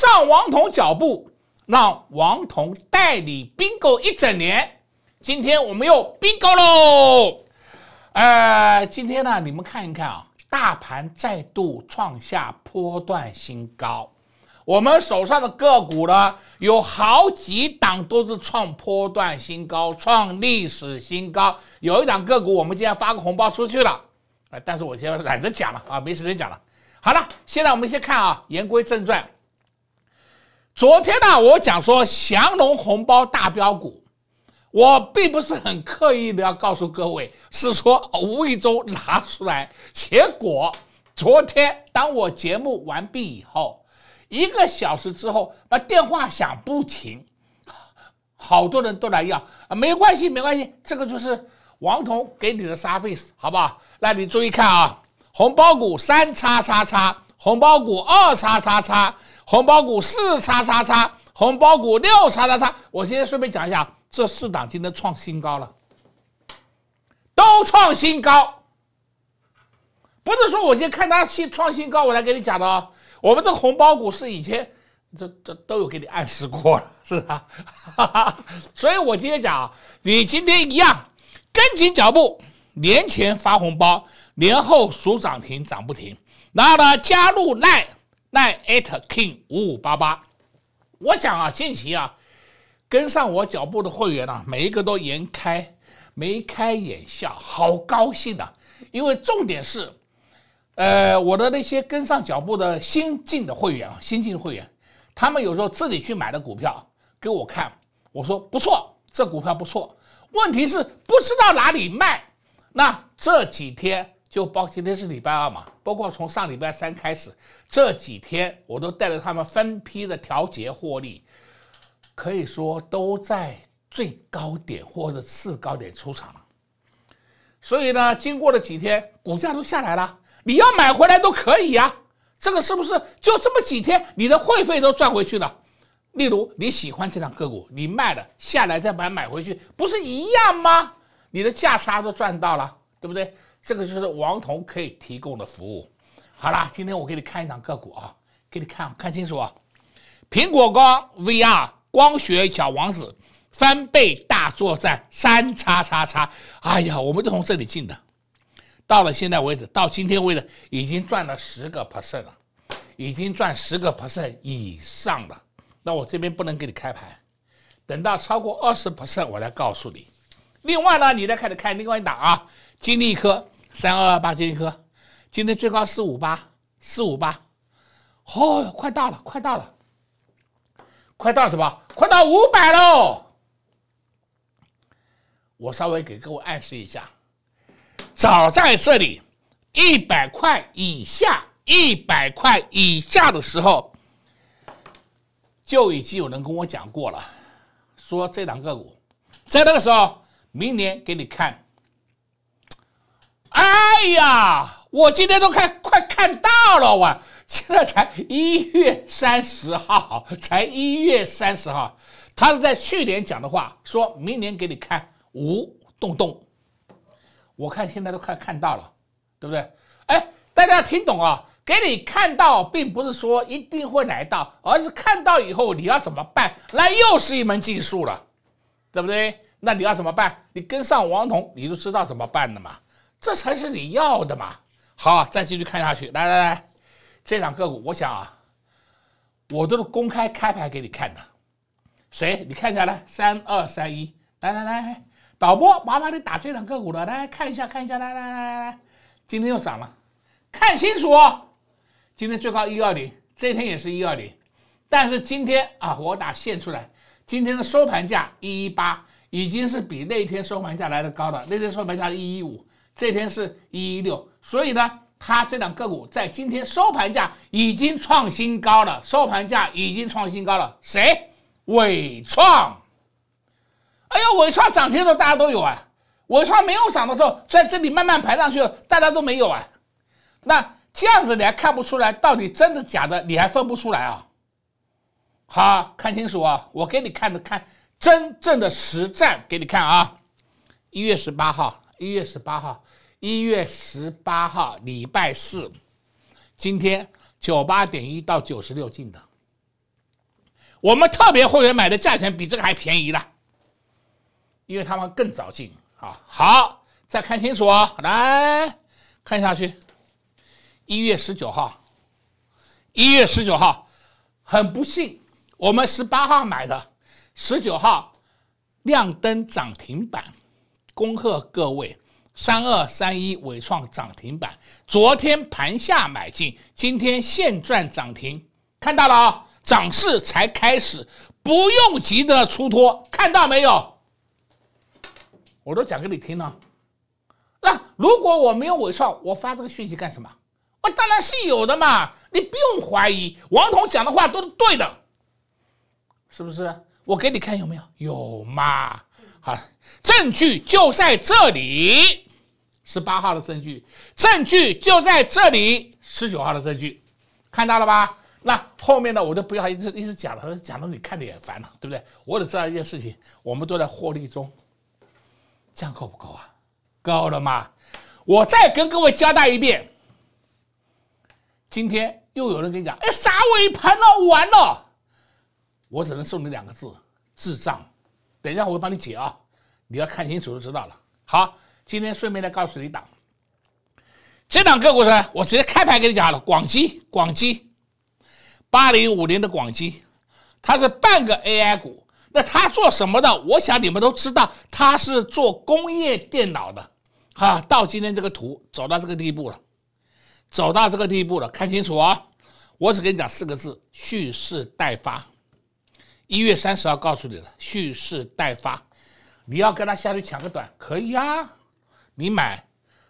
上王彤脚步，让王彤代理并购一整年。今天我们又并购喽。呃，今天呢，你们看一看啊，大盘再度创下波段新高。我们手上的个股呢，有好几档都是创波段新高，创历史新高。有一档个股，我们今天发个红包出去了，啊，但是我在懒得讲了啊，没时间讲了。好了，现在我们先看啊，言归正传。昨天呢，我讲说降龙红包大标股，我并不是很刻意的要告诉各位，是说无意中拿出来。结果昨天当我节目完毕以后，一个小时之后，那电话响不停，好多人都来要啊，没关系没关系，这个就是王彤给你的沙 e 好不好？那你注意看啊，红包股三叉叉叉，红包股二叉叉叉。红包股四叉叉叉，红包股六叉叉叉。我今天顺便讲一下，这四档今天创新高了，都创新高。不是说我今天看它新创新高，我来给你讲的啊。我们这红包股是以前这这都有给你暗示过了，是吧？所以我今天讲，你今天一样跟紧脚步，年前发红包，年后数涨停涨不停。然后呢，加入 line。Nine Eight King 五五八八，我想啊，近期啊，跟上我脚步的会员啊，每一个都颜开、眉开眼笑，好高兴啊！因为重点是，呃，我的那些跟上脚步的新进的会员啊，新进会员，他们有时候自己去买的股票给我看，我说不错，这股票不错。问题是不知道哪里卖。那这几天。就包今天是礼拜二嘛，包括从上礼拜三开始，这几天我都带着他们分批的调节获利，可以说都在最高点或者次高点出场了。所以呢，经过了几天，股价都下来了，你要买回来都可以呀。这个是不是就这么几天，你的会费都赚回去了？例如你喜欢这档个股，你卖了下来再把它买回去，不是一样吗？你的价差都赚到了，对不对？这个就是王彤可以提供的服务。好啦，今天我给你看一场个股啊，给你看看清楚。啊。苹果光 VR 光学小王子翻倍大作战三叉叉叉，哎呀，我们就从这里进的，到了现在为止，到今天为止已经赚了十个 percent 了，已经赚十个 percent 以上了。那我这边不能给你开盘，等到超过二十 percent 我来告诉你。另外呢，你再开始看另外一档啊。金利科三二八，金利科今天最高四五八，四五八，哦，快到了，快到了，快到什么？快到五百喽！我稍微给各位暗示一下，早在这里一百块以下，一百块以下的时候，就已经有人跟我讲过了，说这两个股在那个时候，明年给你看。哎呀，我今天都快快看到了哇！现在才一月三十号，才一月三十号，他是在去年讲的话，说明年给你看。唔，咚咚，我看现在都快看到了，对不对？哎，大家要听懂啊，给你看到，并不是说一定会来到，而是看到以后你要怎么办，那又是一门技术了，对不对？那你要怎么办？你跟上王彤，你就知道怎么办了嘛。这才是你要的嘛！好，再继续看下去。来来来，这两个股，我想啊，我都是公开开牌给你看的。谁？你看一下来，三二三一。来来来，导播，麻烦你打这两个股的来看一下，看一下。来来来来来，今天又涨了，看清楚，今天最高一二零，这天也是一二零，但是今天啊，我打线出来，今天的收盘价一一八，已经是比那天收盘价来的高的，那天收盘价一一五。这天是一一六，所以呢，它这两个股在今天收盘价已经创新高了，收盘价已经创新高了。谁？伟创。哎呦，伟创涨停的大家都有啊，伟创没有涨的时候在这里慢慢排上去了，大家都没有啊。那这样子你还看不出来到底真的假的？你还分不出来啊？好看清楚啊！我给你看的看真正的实战给你看啊，一月十八号。一月十八号，一月十八号礼拜四，今天九八点一到九十六进的，我们特别会员买的价钱比这个还便宜了，因为他们更早进啊。好，再看清楚哦，来看下去。一月十九号，一月十九号，很不幸，我们十八号买的，十九号亮灯涨停板。恭贺各位，三二三一伟创涨停板，昨天盘下买进，今天现赚涨停，看到了啊，涨势才开始，不用急着出脱，看到没有？我都讲给你听了。那如果我没有伟创，我发这个讯息干什么？我当然是有的嘛，你不用怀疑，王彤讲的话都是对的，是不是？我给你看有没有？有嘛。好，证据就在这里，十八号的证据；证据就在这里，十九号的证据，看到了吧？那后面的我都不要一直一直讲了，讲到你看着也烦了，对不对？我得知道一件事情，我们都在获利中，这样够不够啊？够了吗？我再跟各位交代一遍，今天又有人跟你讲，哎，杀尾盘了，完了，我只能送你两个字：智障。等一下，我会帮你解啊，你要看清楚就知道了。好，今天顺便再告诉你，档这档个股呢，我直接开盘给你讲了。广基，广基，八零五零的广基，它是半个 AI 股。那它做什么的？我想你们都知道，它是做工业电脑的，哈。到今天这个图走到这个地步了，走到这个地步了，看清楚啊！我只跟你讲四个字：蓄势待发。一月三十号告诉你了，蓄势待发，你要跟他下去抢个短，可以啊，你买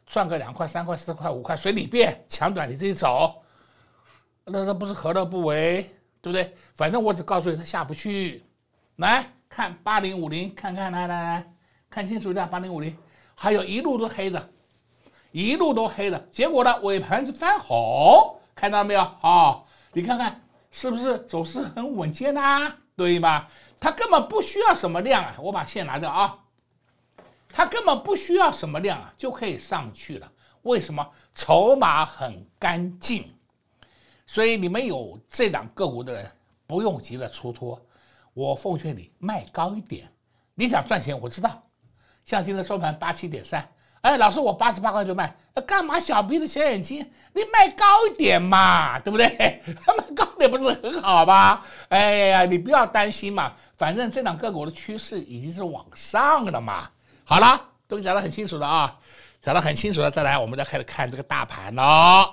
赚个两块、三块、四块、五块，随你便，抢短你自己走，那那不是何乐不为，对不对？反正我只告诉你，他下不去。来看八零五零，看看来来来看清楚一下，八零五零，还有一路都黑的，一路都黑的，结果呢，尾盘是翻红，看到没有啊？你看看是不是走势很稳健呐？对吧？它根本不需要什么量啊！我把线拿掉啊，它根本不需要什么量啊，就可以上去了。为什么？筹码很干净，所以你们有这档个股的人不用急着出脱，我奉劝你卖高一点。你想赚钱，我知道，像今天收盘八七点三。哎，老师，我八十八块就卖，那干嘛小鼻子小眼睛？你卖高一点嘛，对不对？卖高点不是很好吗？哎呀，你不要担心嘛，反正这两个股的趋势已经是往上了嘛。好了，都讲得很清楚了啊，讲得很清楚了。再来，我们再开始看这个大盘了。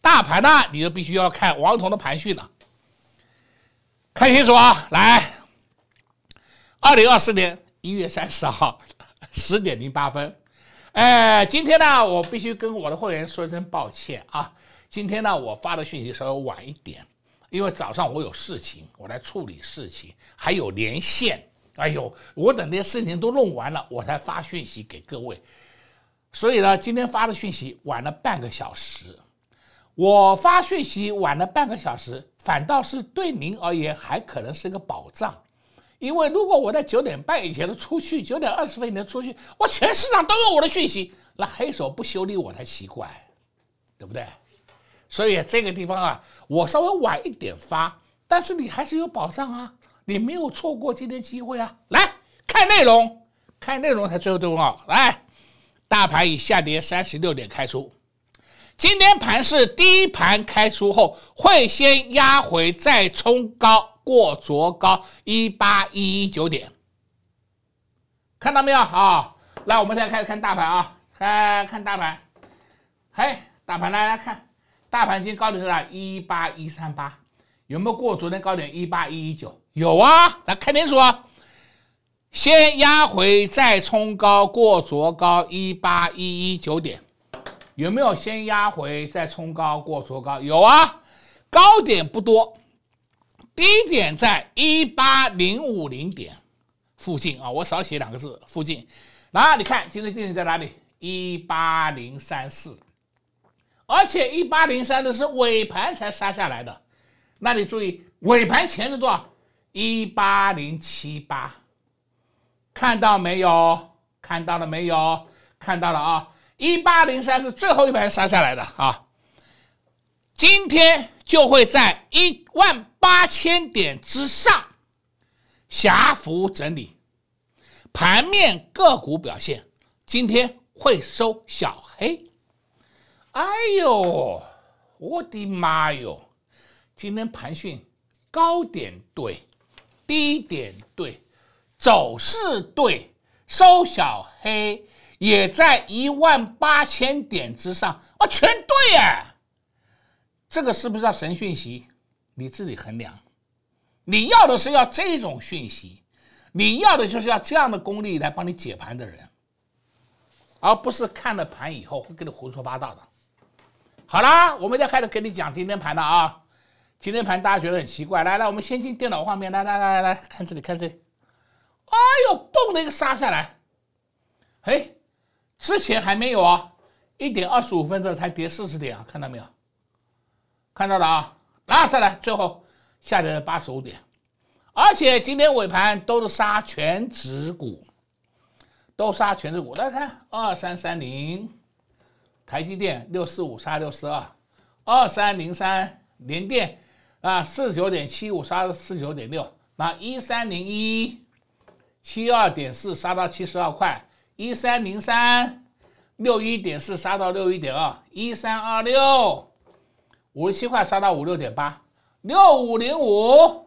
大盘呢，你就必须要看王彤的盘讯了，看清楚啊。来，二零二四年一月三十号十点零八分。哎，今天呢，我必须跟我的会员说一声抱歉啊！今天呢，我发的讯息稍微晚一点，因为早上我有事情，我来处理事情，还有连线。哎呦，我等这些事情都弄完了，我才发讯息给各位。所以呢，今天发的讯息晚了半个小时。我发讯息晚了半个小时，反倒是对您而言还可能是个保障。因为如果我在九点半以前出去，九点二十分能出去，我全市场都有我的讯息，那黑手不修理我才奇怪，对不对？所以这个地方啊，我稍微晚一点发，但是你还是有保障啊，你没有错过今天机会啊。来看内容，看内容才最重要。来，大盘以下跌三十六点开出。今天盘是低盘开出后，会先压回再冲高过昨高一八一一九点，看到没有啊？来，我们现在开始看大盘啊，看看大盘。嘿，大盘来来看，大盘今天高点是哪？一八一三八，有没有过昨天高点一八一一九？有啊，来看清楚啊。先压回再冲高过昨高一八一一九点。有没有先压回再冲高过昨高？有啊，高点不多，低点在一八零五零点附近啊。我少写两个字，附近。然后你看今天低点在哪里？一八零三四，而且一八零三的是尾盘才杀下来的。那你注意，尾盘前是多少？一八零七八，看到没有？看到了没有？看到了啊。一八零三是最后一排杀下来的啊！今天就会在一万八千点之上狭幅整理。盘面个股表现，今天会收小黑。哎呦，我的妈哟！今天盘讯高点对，低点对，走势对，收小黑。也在一万八千点之上，啊，全对耶！这个是不是叫神讯息？你自己衡量。你要的是要这种讯息，你要的就是要这样的功力来帮你解盘的人，而不是看了盘以后会跟你胡说八道的。好啦，我们再开始跟你讲今天盘的啊。今天盘大家觉得很奇怪，来来，我们先进电脑画面，来来来来来看这里，看这，里，哎呦，蹦的一个杀下来，哎。之前还没有啊，一点二十五分这才跌四十点啊，看到没有？看到了啊，那再来，最后下跌了八十五点，而且今天尾盘都是杀全指股，都杀全指股。大家看，二三三零，台积电六四五杀六四二，二三零三联电啊四九点七五杀四九点六，那一三零一七二点四杀到七十二块。一三零三六一点四杀到六一点二，一三二六五十七块杀到五六点八，六五零五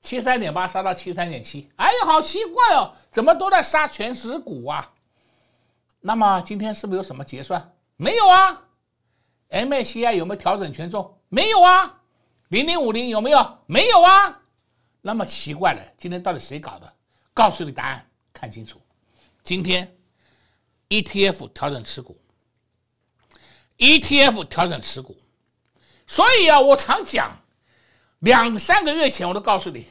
七三点八杀到七三点七。哎呀，好奇怪哦，怎么都在杀全时股啊？那么今天是不是有什么结算？没有啊。m a c i 有没有调整权重？没有啊。零零五零有没有？没有啊。那么奇怪了，今天到底谁搞的？告诉你答案，看清楚。今天，ETF 调整持股，ETF 调整持股，所以啊，我常讲，两三个月前我都告诉你，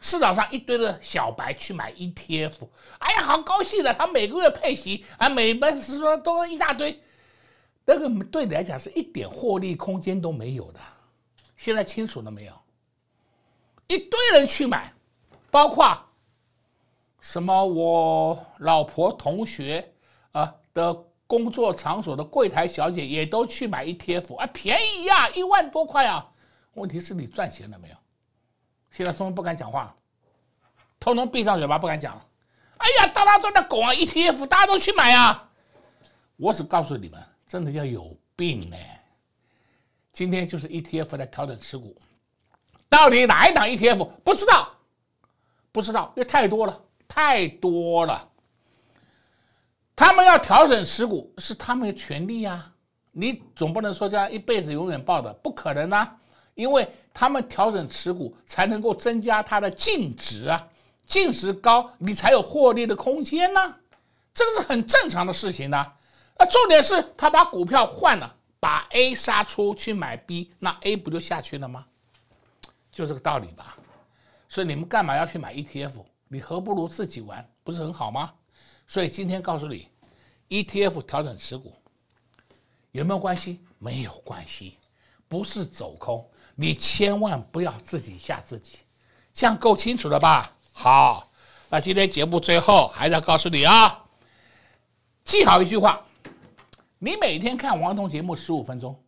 市场上一堆的小白去买 ETF，哎呀，好高兴的，他每个月配息，啊，每本是说都一大堆，那个对你来讲是一点获利空间都没有的。现在清楚了没有？一堆人去买，包括。什么？我老婆同学啊的工作场所的柜台小姐也都去买 ETF 啊，便宜呀，一万多块啊。问题是你赚钱了没有？现在通通不敢讲话了，通闭上嘴巴不敢讲了。哎呀，大家都那狗啊，ETF 大家都去买啊。我只告诉你们，真的要有病呢。今天就是 ETF 来调整持股，到底哪一档 ETF 不知道？不知道，因为太多了。太多了，他们要调整持股是他们的权利呀。你总不能说这样一辈子永远抱着，不可能呢。因为他们调整持股才能够增加它的净值啊，净值高你才有获利的空间呢。这个是很正常的事情呢。那重点是他把股票换了，把 A 杀出去买 B，那 A 不就下去了吗？就这个道理吧。所以你们干嘛要去买 ETF？你何不如自己玩，不是很好吗？所以今天告诉你，ETF 调整持股有没有关系？没有关系，不是走空，你千万不要自己吓自己，这样够清楚了吧？好，那今天节目最后还是要告诉你啊，记好一句话：你每天看王彤节目十五分钟，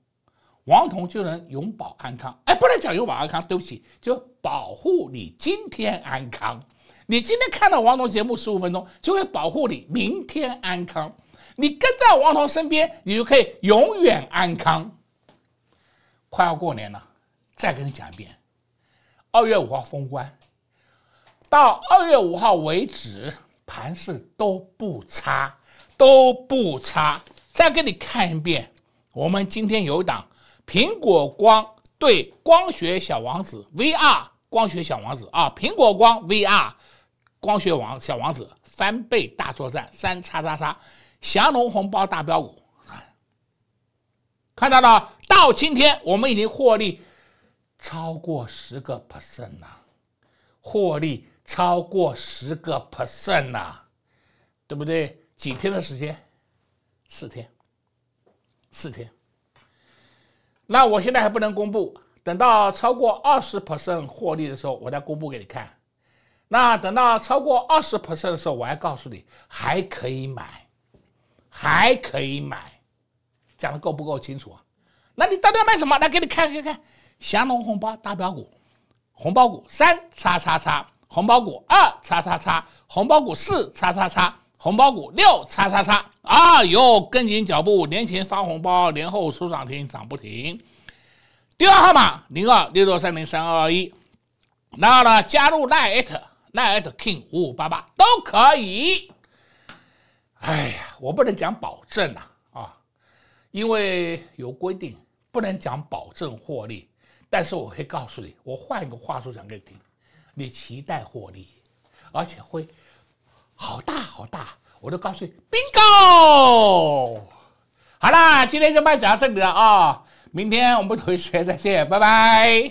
王彤就能永保安康。哎，不能讲永保安康，对不起，就保护你今天安康。你今天看到王彤节目十五分钟，就会保护你明天安康。你跟在王彤身边，你就可以永远安康。快要过年了，再给你讲一遍：二月五号封关，到二月五号为止，盘势都不差，都不差。再给你看一遍，我们今天有档苹果光对光学小王子 V R 光学小王子啊，苹果光 V R。光学王小王子翻倍大作战三叉叉叉降龙红包大标舞，看到了？到今天我们已经获利超过十个 percent 了，获利超过十个 percent 了，对不对？几天的时间？四天，四天。那我现在还不能公布，等到超过二十 percent 获利的时候，我再公布给你看。那等到超过二十 percent 的时候，我还告诉你还可以买，还可以买，讲的够不够清楚啊？那你到底要买什么？来，给你看看看，祥龙红包大表股，红包股三叉叉叉，红包股二叉叉叉，红包股四叉叉叉，红包股六叉叉叉。啊哟，跟紧脚步，年前发红包，年后出涨停，涨不停。电话号码零二六六三零三二二一，然后呢，加入赖艾特。k n i t King 五五八八都可以。哎呀，我不能讲保证啊啊，因为有规定不能讲保证获利。但是我可以告诉你，我换一个话术讲给你听，你期待获利，而且会好大好大。我都告诉你，bingo！好啦，今天就卖讲到这里了啊，明天我们不同学再见，拜拜。